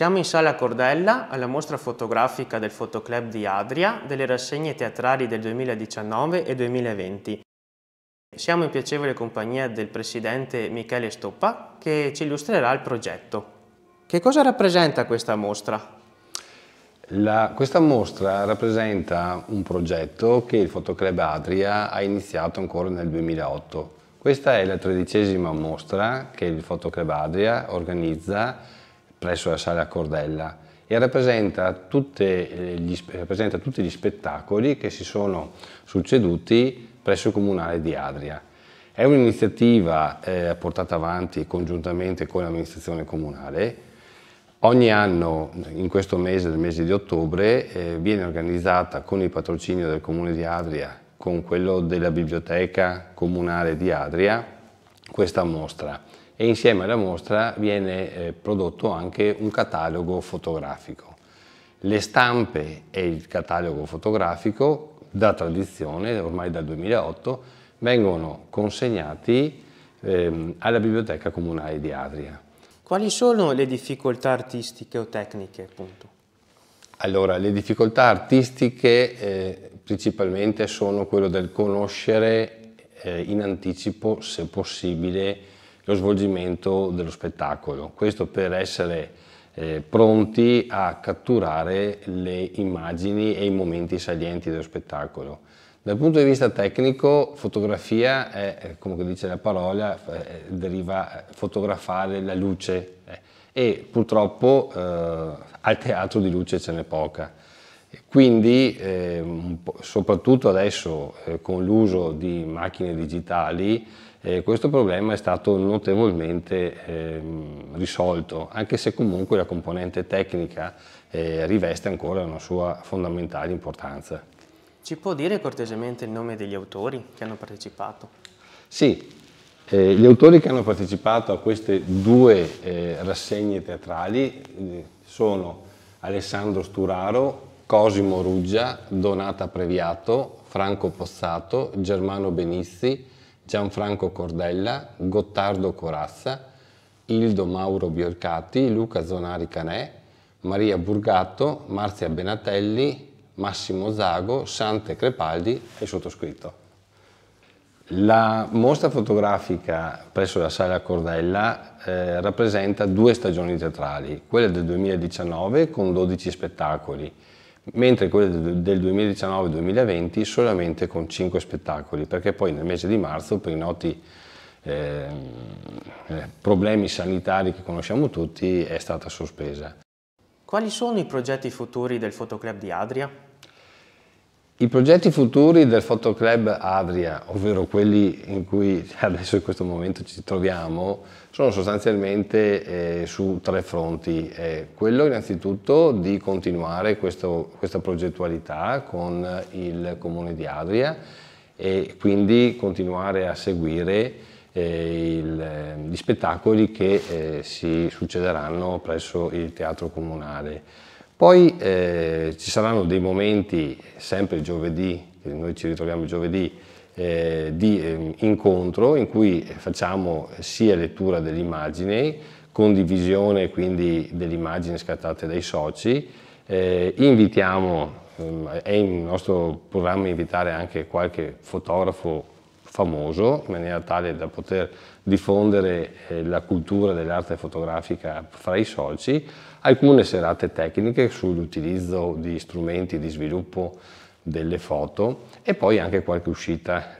Siamo in Sala Cordella alla mostra fotografica del Fotoclub di Adria delle rassegne teatrali del 2019 e 2020. Siamo in piacevole compagnia del presidente Michele Stoppa che ci illustrerà il progetto. Che cosa rappresenta questa mostra? La, questa mostra rappresenta un progetto che il Fotoclub Adria ha iniziato ancora nel 2008. Questa è la tredicesima mostra che il Fotoclub Adria organizza presso la Sala Cordella e rappresenta, tutte eh, gli, rappresenta tutti gli spettacoli che si sono succeduti presso il Comunale di Adria. È un'iniziativa eh, portata avanti congiuntamente con l'amministrazione comunale. Ogni anno, in questo mese, nel mese di ottobre, eh, viene organizzata con il patrocinio del Comune di Adria, con quello della Biblioteca Comunale di Adria, questa mostra e insieme alla mostra viene eh, prodotto anche un catalogo fotografico. Le stampe e il catalogo fotografico da tradizione, ormai dal 2008, vengono consegnati ehm, alla Biblioteca Comunale di Adria. Quali sono le difficoltà artistiche o tecniche? Appunto? Allora, le difficoltà artistiche eh, principalmente sono quello del conoscere eh, in anticipo, se possibile, lo svolgimento dello spettacolo. Questo per essere eh, pronti a catturare le immagini e i momenti salienti dello spettacolo. Dal punto di vista tecnico, fotografia è, eh, come dice la parola, eh, deriva eh, fotografare la luce eh, e purtroppo eh, al teatro di luce ce n'è poca. Quindi, eh, soprattutto adesso eh, con l'uso di macchine digitali, eh, questo problema è stato notevolmente ehm, risolto, anche se comunque la componente tecnica eh, riveste ancora una sua fondamentale importanza. Ci può dire cortesemente il nome degli autori che hanno partecipato? Sì, eh, gli autori che hanno partecipato a queste due eh, rassegne teatrali sono Alessandro Sturaro, Cosimo Ruggia, Donata Previato, Franco Possato, Germano Benizzi, Gianfranco Cordella, Gottardo Corazza, Ildo Mauro Biorcati, Luca Zonari Canè, Maria Burgato, Marzia Benatelli, Massimo Zago, Sante Crepaldi e sottoscritto. La mostra fotografica presso la Sala Cordella eh, rappresenta due stagioni teatrali, quella del 2019 con 12 spettacoli mentre quelle del 2019-2020 solamente con 5 spettacoli, perché poi nel mese di marzo, per i noti ehm, eh, problemi sanitari che conosciamo tutti, è stata sospesa. Quali sono i progetti futuri del Fotoclub di Adria? I progetti futuri del Fotoclub Adria, ovvero quelli in cui adesso in questo momento ci troviamo, sono sostanzialmente eh, su tre fronti. Eh, quello innanzitutto di continuare questo, questa progettualità con il Comune di Adria e quindi continuare a seguire eh, il, gli spettacoli che eh, si succederanno presso il Teatro Comunale. Poi eh, ci saranno dei momenti, sempre giovedì, noi ci ritroviamo giovedì, eh, di eh, incontro in cui facciamo sia lettura dell'immagine, condivisione quindi delle immagini scattate dai soci, eh, invitiamo, ehm, è il nostro programma invitare anche qualche fotografo famoso in maniera tale da poter diffondere eh, la cultura dell'arte fotografica fra i soci, alcune serate tecniche sull'utilizzo di strumenti di sviluppo delle foto e poi anche qualche uscita